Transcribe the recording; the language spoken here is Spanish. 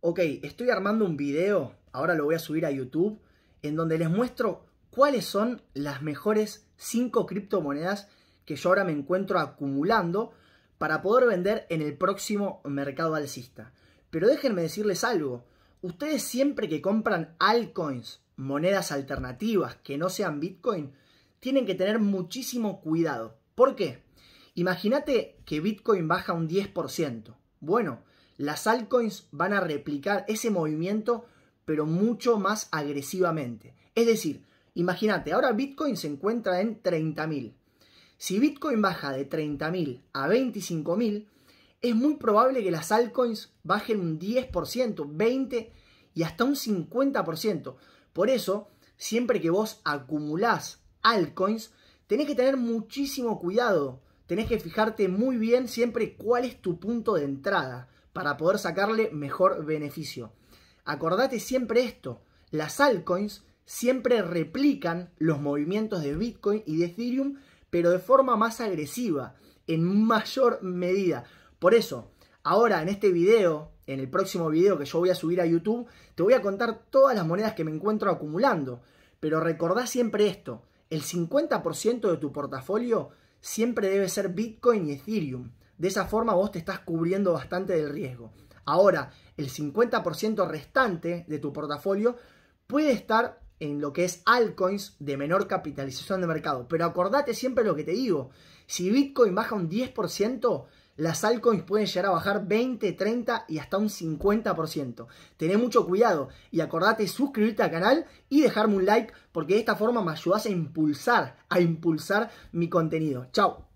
ok, estoy armando un video, ahora lo voy a subir a YouTube, en donde les muestro cuáles son las mejores 5 criptomonedas que yo ahora me encuentro acumulando para poder vender en el próximo mercado alcista. Pero déjenme decirles algo, ustedes siempre que compran altcoins, monedas alternativas que no sean Bitcoin, tienen que tener muchísimo cuidado. ¿Por qué? Imagínate que Bitcoin baja un 10%. Bueno, las altcoins van a replicar ese movimiento, pero mucho más agresivamente. Es decir, imagínate, ahora Bitcoin se encuentra en 30.000. Si Bitcoin baja de 30.000 a 25.000, es muy probable que las altcoins bajen un 10%, 20% y hasta un 50%. Por eso, siempre que vos acumulás altcoins, tenés que tener muchísimo cuidado. Tenés que fijarte muy bien siempre cuál es tu punto de entrada para poder sacarle mejor beneficio. Acordate siempre esto, las altcoins siempre replican los movimientos de Bitcoin y de Ethereum, pero de forma más agresiva, en mayor medida. Por eso, ahora en este video, en el próximo video que yo voy a subir a YouTube, te voy a contar todas las monedas que me encuentro acumulando. Pero recordá siempre esto, el 50% de tu portafolio siempre debe ser Bitcoin y Ethereum. De esa forma vos te estás cubriendo bastante del riesgo. Ahora, el 50% restante de tu portafolio puede estar en lo que es altcoins de menor capitalización de mercado. Pero acordate siempre lo que te digo. Si Bitcoin baja un 10%, las altcoins pueden llegar a bajar 20, 30 y hasta un 50%. Tené mucho cuidado y acordate suscribirte al canal y dejarme un like porque de esta forma me ayudas a impulsar, a impulsar mi contenido. Chao.